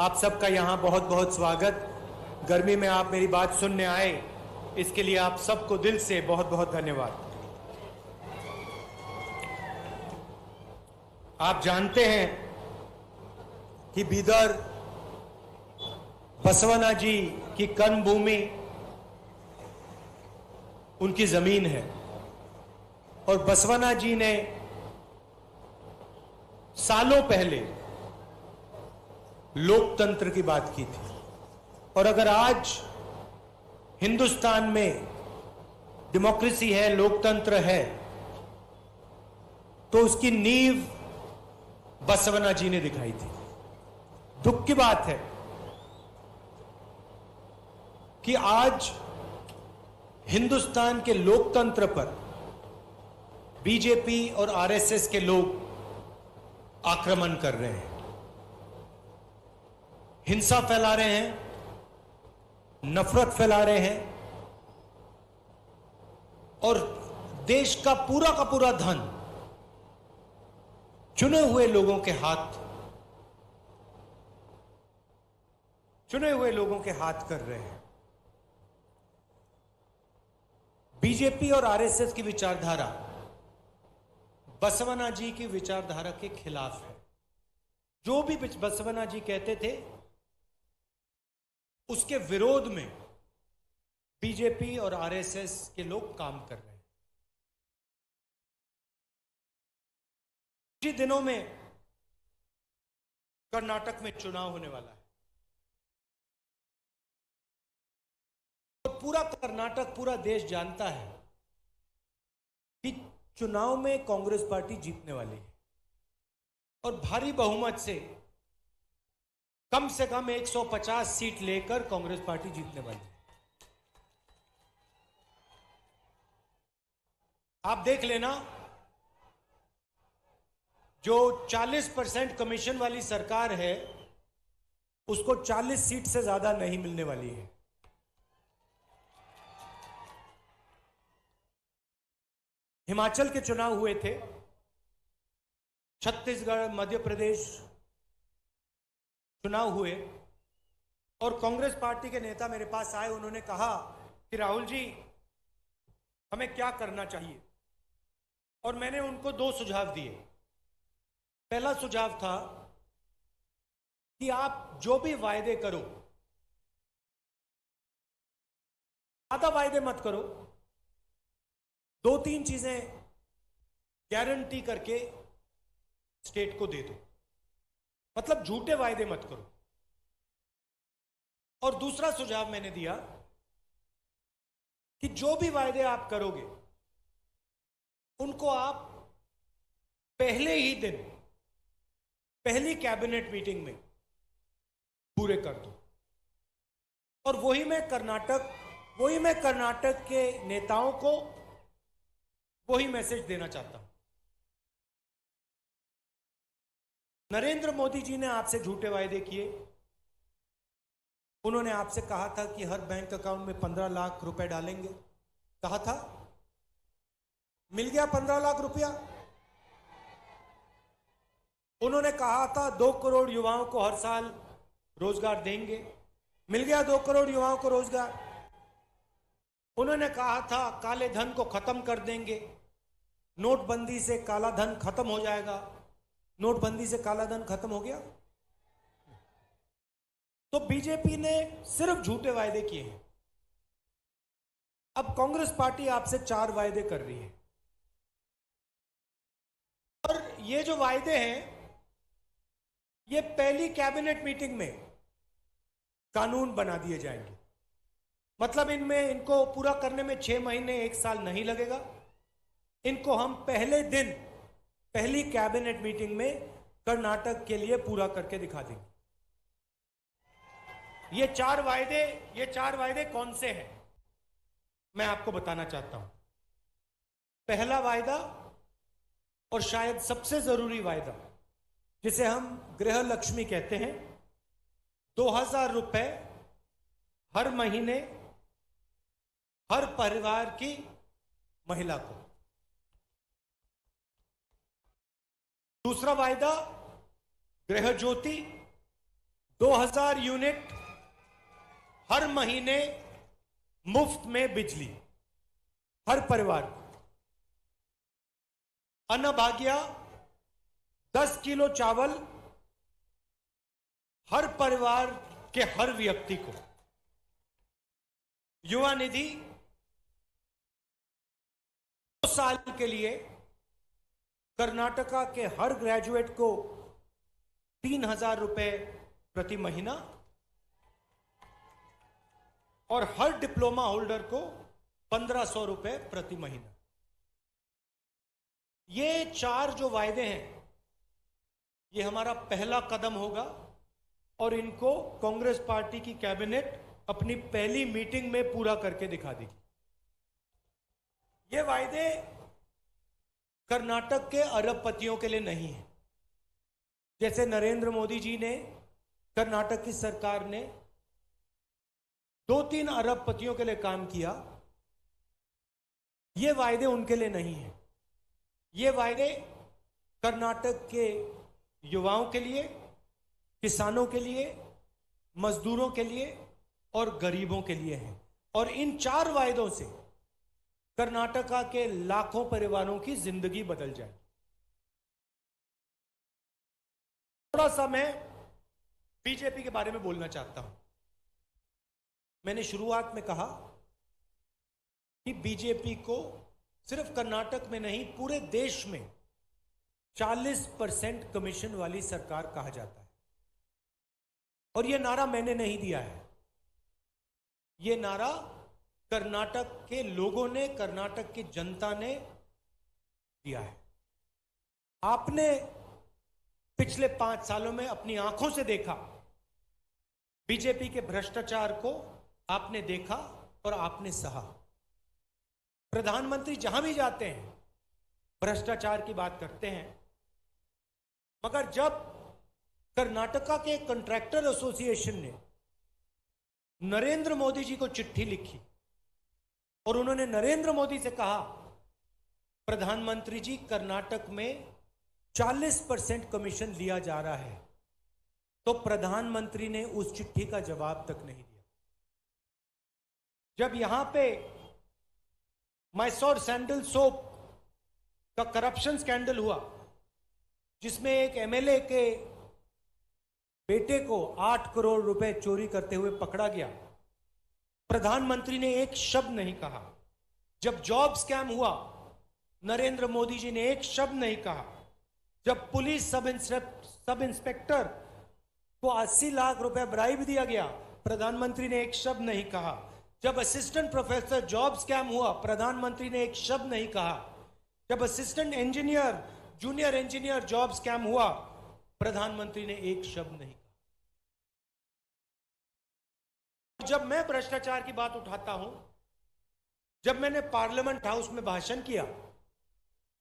आप सबका यहाँ बहुत बहुत स्वागत गर्मी में आप मेरी बात सुनने आए इसके लिए आप सबको दिल से बहुत बहुत धन्यवाद आप जानते हैं कि बीदर बसवना जी की कर्म भूमि उनकी जमीन है और बसवना जी ने सालों पहले लोकतंत्र की बात की थी और अगर आज हिंदुस्तान में डेमोक्रेसी है लोकतंत्र है तो उसकी नींव बसवना जी ने दिखाई थी दुख की बात है कि आज हिंदुस्तान के लोकतंत्र पर बीजेपी और आरएसएस के लोग आक्रमण कर रहे हैं हिंसा फैला रहे हैं नफरत फैला रहे हैं और देश का पूरा का पूरा धन चुने हुए लोगों के हाथ चुने हुए लोगों के हाथ कर रहे हैं बीजेपी और आरएसएस की विचारधारा बसवना जी की विचारधारा के खिलाफ है जो भी बसवना जी कहते थे उसके विरोध में बीजेपी और आरएसएस के लोग काम कर रहे हैं कुछ दिनों में कर्नाटक में चुनाव होने वाला है और पूरा कर्नाटक पूरा देश जानता है कि चुनाव में कांग्रेस पार्टी जीतने वाली है और भारी बहुमत से कम से कम 150 सीट लेकर कांग्रेस पार्टी जीतने वाली आप देख लेना जो 40 परसेंट कमीशन वाली सरकार है उसको 40 सीट से ज्यादा नहीं मिलने वाली है हिमाचल के चुनाव हुए थे छत्तीसगढ़ मध्य प्रदेश चुनाव हुए और कांग्रेस पार्टी के नेता मेरे पास आए उन्होंने कहा कि राहुल जी हमें क्या करना चाहिए और मैंने उनको दो सुझाव दिए पहला सुझाव था कि आप जो भी वायदे करो ज्यादा वायदे मत करो दो तीन चीजें गारंटी करके स्टेट को दे दो मतलब झूठे वायदे मत करो और दूसरा सुझाव मैंने दिया कि जो भी वायदे आप करोगे उनको आप पहले ही दिन पहली कैबिनेट मीटिंग में पूरे कर दो और वही मैं कर्नाटक वही मैं कर्नाटक के नेताओं को वही मैसेज देना चाहता हूं नरेंद्र मोदी जी ने आपसे झूठे वायदे किए उन्होंने आपसे कहा था कि हर बैंक अकाउंट में पंद्रह लाख रुपए डालेंगे कहा था मिल गया पंद्रह लाख रुपया उन्होंने कहा था दो करोड़ युवाओं को हर साल रोजगार देंगे मिल गया दो करोड़ युवाओं को रोजगार उन्होंने कहा था काले धन को खत्म कर देंगे नोटबंदी से काला धन खत्म हो जाएगा नोटबंदी से कालाधन खत्म हो गया तो बीजेपी ने सिर्फ झूठे वायदे किए हैं अब कांग्रेस पार्टी आपसे चार वायदे कर रही है और ये जो वायदे हैं ये पहली कैबिनेट मीटिंग में कानून बना दिए जाएंगे मतलब इनमें इनको पूरा करने में छह महीने एक साल नहीं लगेगा इनको हम पहले दिन पहली कैबिनेट मीटिंग में कर्नाटक के लिए पूरा करके दिखा देंगे ये चार वायदे ये चार वायदे कौन से हैं मैं आपको बताना चाहता हूं पहला वायदा और शायद सबसे जरूरी वायदा जिसे हम गृह लक्ष्मी कहते हैं दो हजार रुपए हर महीने हर परिवार की महिला को दूसरा वायदा गृह ज्योति 2000 यूनिट हर महीने मुफ्त में बिजली हर परिवार को अन्नभाग्या 10 किलो चावल हर परिवार के हर व्यक्ति को युवा निधि दो साल के लिए कर्नाटका के हर ग्रेजुएट को तीन हजार रुपए प्रति महीना और हर डिप्लोमा होल्डर को पंद्रह सौ रुपये प्रति महीना ये चार जो वायदे हैं ये हमारा पहला कदम होगा और इनको कांग्रेस पार्टी की कैबिनेट अपनी पहली मीटिंग में पूरा करके दिखा देगी ये वायदे कर्नाटक के अरबपतियों के लिए नहीं है जैसे नरेंद्र मोदी जी ने कर्नाटक की सरकार ने दो तीन अरबपतियों के लिए काम किया ये वायदे उनके लिए नहीं है ये वायदे कर्नाटक के युवाओं के लिए किसानों के लिए मजदूरों के लिए और गरीबों के लिए हैं और इन चार वायदों से कर्नाटका के लाखों परिवारों की जिंदगी बदल जाए थोड़ा सा मैं बीजेपी के बारे में बोलना चाहता हूं मैंने शुरुआत में कहा कि बीजेपी को सिर्फ कर्नाटक में नहीं पूरे देश में 40 परसेंट कमीशन वाली सरकार कहा जाता है और यह नारा मैंने नहीं दिया है यह नारा कर्नाटक के लोगों ने कर्नाटक की जनता ने दिया है आपने पिछले पांच सालों में अपनी आंखों से देखा बीजेपी के भ्रष्टाचार को आपने देखा और आपने सहा प्रधानमंत्री जहां भी जाते हैं भ्रष्टाचार की बात करते हैं मगर जब कर्नाटका के कंट्रैक्टर एसोसिएशन ने नरेंद्र मोदी जी को चिट्ठी लिखी और उन्होंने नरेंद्र मोदी से कहा प्रधानमंत्री जी कर्नाटक में 40 परसेंट कमीशन लिया जा रहा है तो प्रधानमंत्री ने उस चिट्ठी का जवाब तक नहीं दिया जब यहां पे मैसोर सैंडल सोप का करप्शन स्कैंडल हुआ जिसमें एक एमएलए के बेटे को आठ करोड़ रुपए चोरी करते हुए पकड़ा गया प्रधानमंत्री ने एक शब्द नहीं कहा जब जॉब स्कैम हुआ नरेंद्र मोदी जी ने एक शब्द नहीं कहा जब पुलिस सब सब इंस्पेक्टर को 80 लाख रुपए ब्राइब दिया गया प्रधानमंत्री ने एक शब्द नहीं कहा जब असिस्टेंट प्रोफेसर जॉब स्कैम हुआ प्रधानमंत्री ने एक शब्द नहीं कहा जब assistant engineer junior engineer job scam हुआ प्रधानमंत्री ने एक शब्द नहीं जब मैं भ्रष्टाचार की बात उठाता हूं जब मैंने पार्लियामेंट हाउस में भाषण किया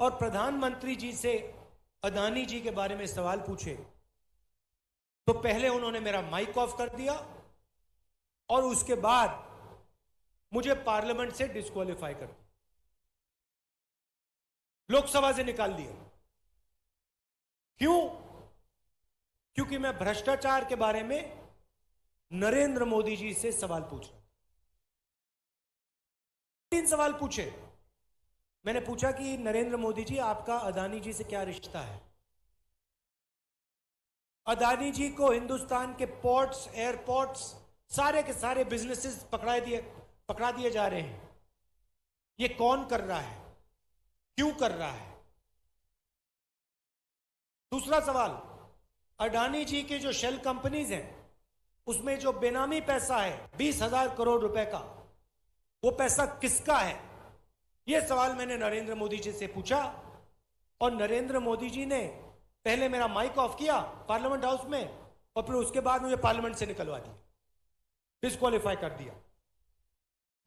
और प्रधानमंत्री जी से अदानी जी के बारे में सवाल पूछे तो पहले उन्होंने मेरा माइक ऑफ कर दिया और उसके बाद मुझे पार्लियामेंट से डिस्कालीफाई कर दिया लोकसभा से निकाल दिया क्यों क्योंकि मैं भ्रष्टाचार के बारे में नरेंद्र मोदी जी से सवाल पूछ तीन सवाल पूछे मैंने पूछा कि नरेंद्र मोदी जी आपका अदानी जी से क्या रिश्ता है अदानी जी को हिंदुस्तान के पोर्ट्स एयरपोर्ट्स सारे के सारे बिजनेसेस पकड़ा दिए पकड़ा दिए जा रहे हैं ये कौन कर रहा है क्यों कर रहा है दूसरा सवाल अडानी जी के जो शेल कंपनीज हैं उसमें जो बेनामी पैसा है बीस हजार करोड़ रुपए का वो पैसा किसका है ये सवाल मैंने नरेंद्र मोदी जी से पूछा और नरेंद्र मोदी जी ने पहले मेरा माइक ऑफ किया पार्लियामेंट हाउस में और फिर उसके बाद मुझे पार्लियामेंट से निकलवा दिया डिस्कालीफाई कर दिया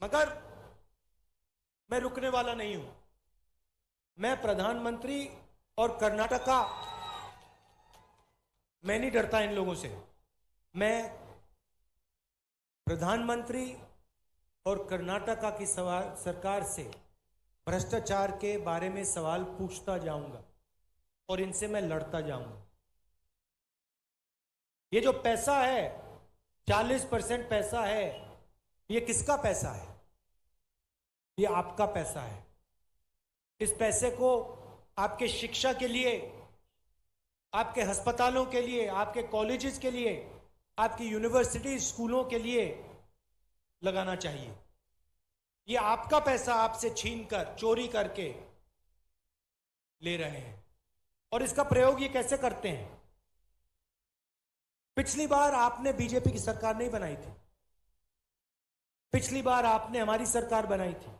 मगर मैं रुकने वाला नहीं हूं मैं प्रधानमंत्री और कर्नाटक का मैं नहीं डरता इन लोगों से मैं प्रधानमंत्री और कर्नाटका की सवाल सरकार से भ्रष्टाचार के बारे में सवाल पूछता जाऊंगा और इनसे मैं लड़ता जाऊंगा ये जो पैसा है चालीस परसेंट पैसा है ये किसका पैसा है ये आपका पैसा है इस पैसे को आपके शिक्षा के लिए आपके अस्पतालों के लिए आपके कॉलेजेस के लिए आपकी यूनिवर्सिटी स्कूलों के लिए लगाना चाहिए ये आपका पैसा आपसे छीन कर चोरी करके ले रहे हैं और इसका प्रयोग ये कैसे करते हैं पिछली बार आपने बीजेपी की सरकार नहीं बनाई थी पिछली बार आपने हमारी सरकार बनाई थी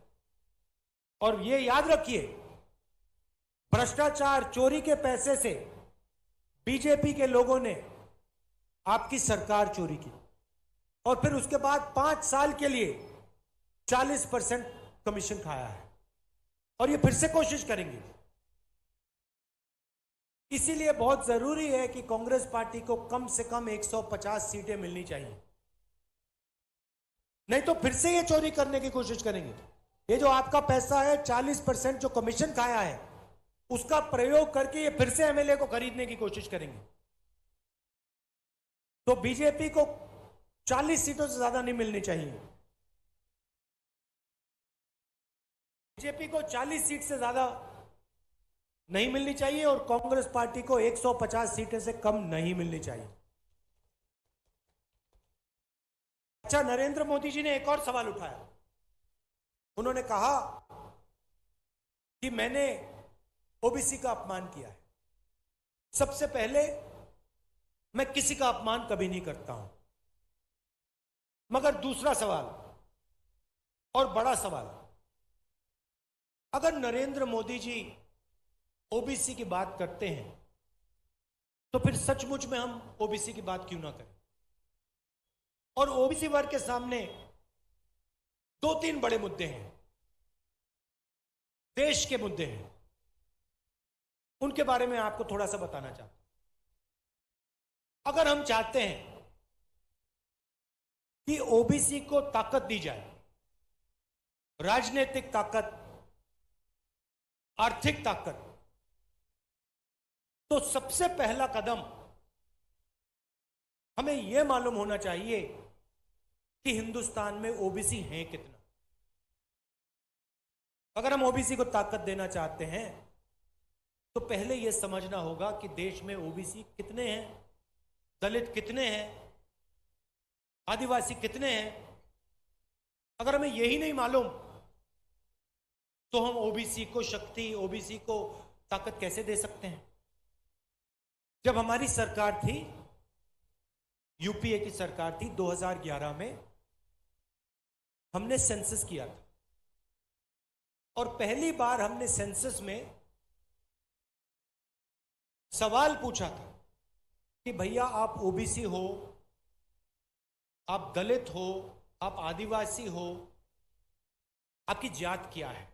और ये याद रखिए भ्रष्टाचार चोरी के पैसे से बीजेपी के लोगों ने आपकी सरकार चोरी की और फिर उसके बाद पांच साल के लिए चालीस परसेंट कमीशन खाया है और ये फिर से कोशिश करेंगे इसीलिए बहुत जरूरी है कि कांग्रेस पार्टी को कम से कम 150 सीटें मिलनी चाहिए नहीं तो फिर से ये चोरी करने की कोशिश करेंगे ये जो आपका पैसा है 40 परसेंट जो कमीशन खाया है उसका प्रयोग करके ये फिर से एमएलए को खरीदने की कोशिश करेंगे तो बीजेपी को 40 सीटों से ज्यादा नहीं मिलनी चाहिए बीजेपी को 40 सीट से ज्यादा नहीं मिलनी चाहिए और कांग्रेस पार्टी को 150 सीटें से कम नहीं मिलनी चाहिए अच्छा नरेंद्र मोदी जी ने एक और सवाल उठाया उन्होंने कहा कि मैंने ओबीसी का अपमान किया है सबसे पहले मैं किसी का अपमान कभी नहीं करता हूं मगर दूसरा सवाल और बड़ा सवाल अगर नरेंद्र मोदी जी ओबीसी की बात करते हैं तो फिर सचमुच में हम ओबीसी की बात क्यों ना करें और ओबीसी वर्ग के सामने दो तीन बड़े मुद्दे हैं देश के मुद्दे हैं उनके बारे में आपको थोड़ा सा बताना चाहता हूं अगर हम चाहते हैं कि ओबीसी को ताकत दी जाए राजनीतिक ताकत आर्थिक ताकत तो सबसे पहला कदम हमें यह मालूम होना चाहिए कि हिंदुस्तान में ओबीसी हैं कितना अगर हम ओबीसी को ताकत देना चाहते हैं तो पहले यह समझना होगा कि देश में ओबीसी कितने हैं दलित कितने हैं आदिवासी कितने हैं अगर हमें यही नहीं मालूम तो हम ओबीसी को शक्ति ओबीसी को ताकत कैसे दे सकते हैं जब हमारी सरकार थी यूपीए की सरकार थी 2011 में हमने सेंसस किया था और पहली बार हमने सेंसस में सवाल पूछा था कि भैया आप ओबीसी हो आप दलित हो आप आदिवासी हो आपकी जात क्या है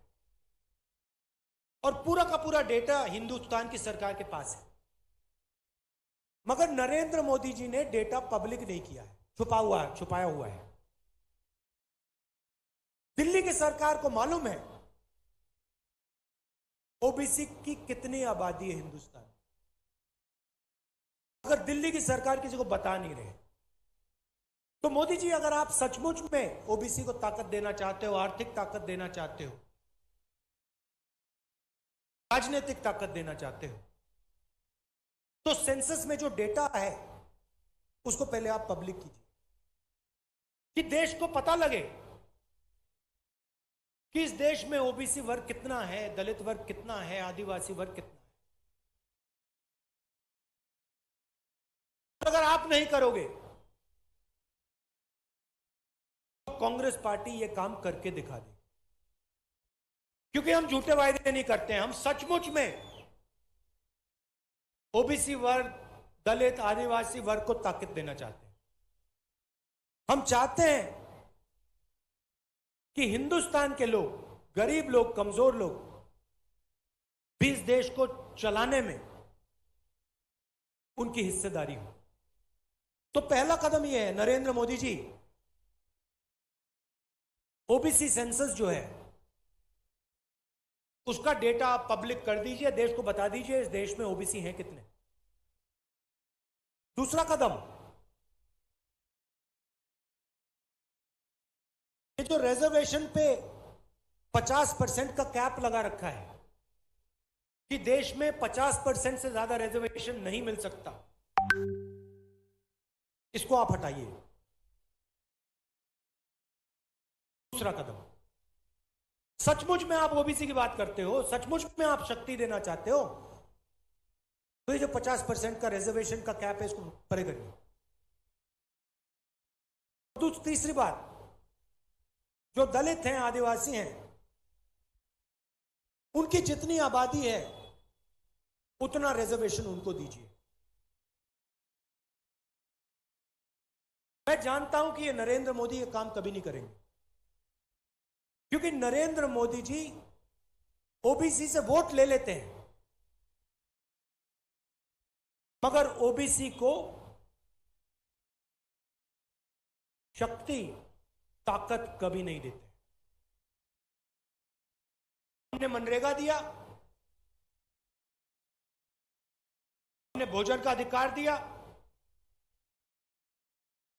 और पूरा का पूरा डेटा हिंदुस्तान की सरकार के पास है मगर नरेंद्र मोदी जी ने डेटा पब्लिक नहीं किया है छुपा हुआ है छुपाया हुआ है दिल्ली की सरकार को मालूम है ओबीसी की कितनी आबादी है हिंदुस्तान अगर दिल्ली की सरकार किसी को बता नहीं रहे तो मोदी जी अगर आप सचमुच में ओबीसी को ताकत देना चाहते हो आर्थिक ताकत देना चाहते हो राजनीतिक ताकत देना चाहते हो तो सेंसस में जो डेटा है उसको पहले आप पब्लिक कीजिए कि देश को पता लगे कि इस देश में ओबीसी वर्ग कितना है दलित वर्ग कितना है आदिवासी वर्ग कितना नहीं करोगे कांग्रेस पार्टी ये काम करके दिखा दे क्योंकि हम झूठे वायदे नहीं करते हैं हम सचमुच में ओबीसी वर्ग दलित आदिवासी वर्ग को ताकत देना चाहते हैं हम चाहते हैं कि हिंदुस्तान के लोग गरीब लोग कमजोर लोग भी इस देश को चलाने में उनकी हिस्सेदारी हो तो पहला कदम यह है नरेंद्र मोदी जी ओबीसी सेंसस जो है उसका डेटा आप पब्लिक कर दीजिए देश को बता दीजिए इस देश में ओबीसी हैं कितने दूसरा कदम ये जो रिजर्वेशन पे 50 परसेंट का कैप लगा रखा है कि देश में 50 परसेंट से ज्यादा रिजर्वेशन नहीं मिल सकता इसको आप हटाइए दूसरा कदम सचमुच में आप ओबीसी की बात करते हो सचमुच में आप शक्ति देना चाहते हो तो ये जो 50 परसेंट का रिजर्वेशन का कैप है इसको परे करिए तीसरी बात जो दलित हैं आदिवासी हैं उनकी जितनी आबादी है उतना रिजर्वेशन उनको दीजिए मैं जानता हूं कि ये नरेंद्र मोदी ये काम कभी नहीं करेंगे क्योंकि नरेंद्र मोदी जी ओबीसी से वोट ले लेते हैं मगर ओबीसी को शक्ति ताकत कभी नहीं देते हमने मनरेगा दिया हमने भोजन का अधिकार दिया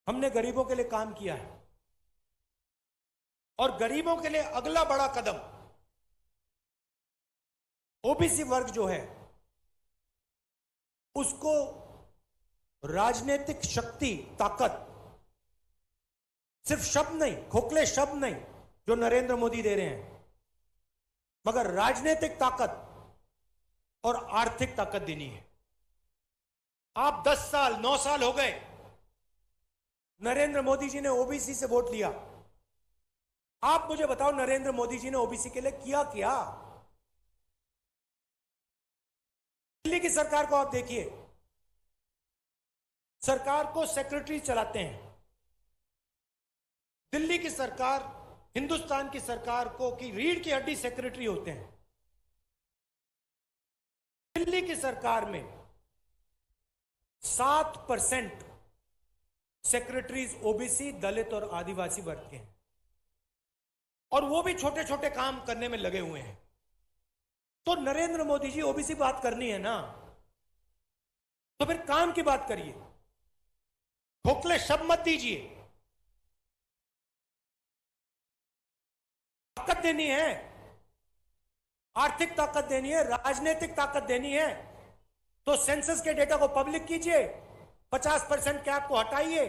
हमने गरीबों के लिए काम किया है और गरीबों के लिए अगला बड़ा कदम ओबीसी वर्ग जो है उसको राजनीतिक शक्ति ताकत सिर्फ शब्द नहीं खोखले शब्द नहीं जो नरेंद्र मोदी दे रहे हैं मगर राजनीतिक ताकत और आर्थिक ताकत देनी है आप 10 साल 9 साल हो गए नरेंद्र मोदी जी ने ओबीसी से वोट लिया आप मुझे बताओ नरेंद्र मोदी जी ने ओबीसी के लिए किया क्या दिल्ली की सरकार को आप देखिए सरकार को सेक्रेटरी चलाते हैं दिल्ली की सरकार हिंदुस्तान की सरकार को की रीढ़ की हड्डी सेक्रेटरी होते हैं दिल्ली की सरकार में सात परसेंट सेक्रेटरीज ओबीसी दलित और आदिवासी वर्ग के हैं और वो भी छोटे छोटे काम करने में लगे हुए हैं तो नरेंद्र मोदी जी ओबीसी बात करनी है ना तो फिर काम की बात करिए खोखले शब्द मत दीजिए ताकत देनी है आर्थिक ताकत देनी है राजनीतिक ताकत देनी है तो सेंसस के डेटा को पब्लिक कीजिए पचास परसेंट कैप को हटाइए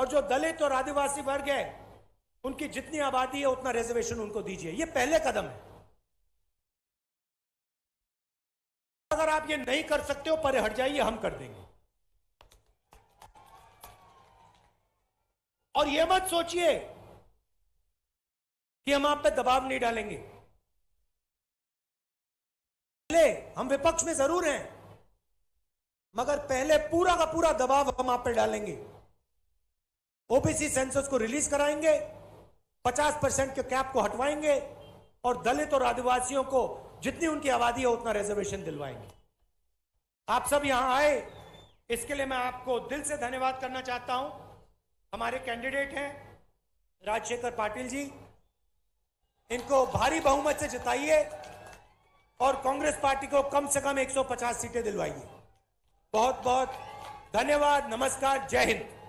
और जो दलित और आदिवासी वर्ग है उनकी जितनी आबादी है उतना रिजर्वेशन उनको दीजिए ये पहले कदम है अगर आप ये नहीं कर सकते हो पर हट जाइए हम कर देंगे और यह मत सोचिए कि हम आप पे दबाव नहीं डालेंगे हम विपक्ष में जरूर हैं मगर पहले पूरा का पूरा दबाव हम आप पे डालेंगे ओबीसी सेंसस को रिलीज कराएंगे 50 परसेंट के कैप को हटवाएंगे और दलित और आदिवासियों को जितनी उनकी आबादी है उतना रिजर्वेशन दिलवाएंगे आप सब यहां आए इसके लिए मैं आपको दिल से धन्यवाद करना चाहता हूं हमारे कैंडिडेट हैं राजशेखर पाटिल जी इनको भारी बहुमत से जिताइए और कांग्रेस पार्टी को कम से कम 150 सीटें दिलवाइए बहुत बहुत धन्यवाद नमस्कार जय हिंद